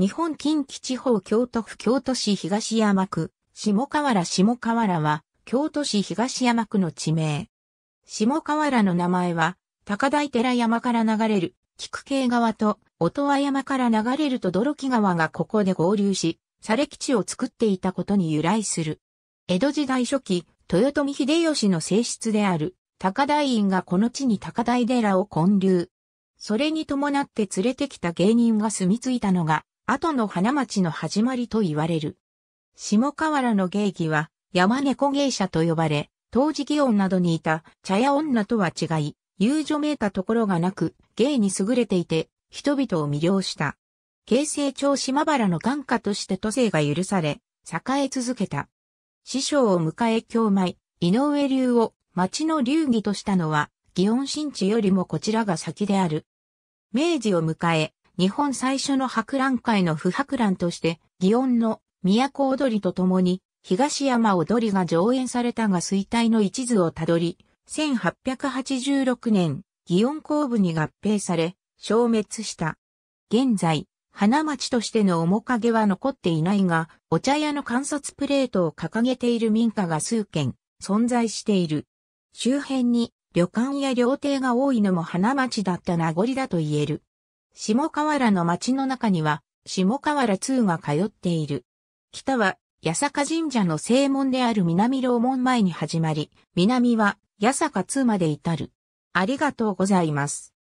日本近畿地方京都府京都市東山区、下河原下河原は、京都市東山区の地名。下河原の名前は、高台寺山から流れる、菊池川と、音羽山から流れると泥木川がここで合流し、猿れ基地を作っていたことに由来する。江戸時代初期、豊臣秀吉の正室である、高台院がこの地に高台寺を建立。それに伴って連れてきた芸人が住み着いたのが、後の花町の始まりと言われる。下河原の芸妓は山猫芸者と呼ばれ、当時祇園などにいた茶屋女とは違い、遊女めいたところがなく、芸に優れていて、人々を魅了した。京成町島原の眼下として都政が許され、栄え続けた。師匠を迎え京舞、井上流を町の流儀としたのは、祇園新地よりもこちらが先である。明治を迎え、日本最初の博覧会の不博覧として、祇園の都踊りとともに、東山踊りが上演されたが衰退の一途をたどり、1886年、祇園公部に合併され、消滅した。現在、花街としての面影は残っていないが、お茶屋の観察プレートを掲げている民家が数軒存在している。周辺に旅館や料亭が多いのも花街だった名残だと言える。下河原の町の中には、下河原通が通っている。北は、八坂神社の正門である南楼門前に始まり、南は、八坂通まで至る。ありがとうございます。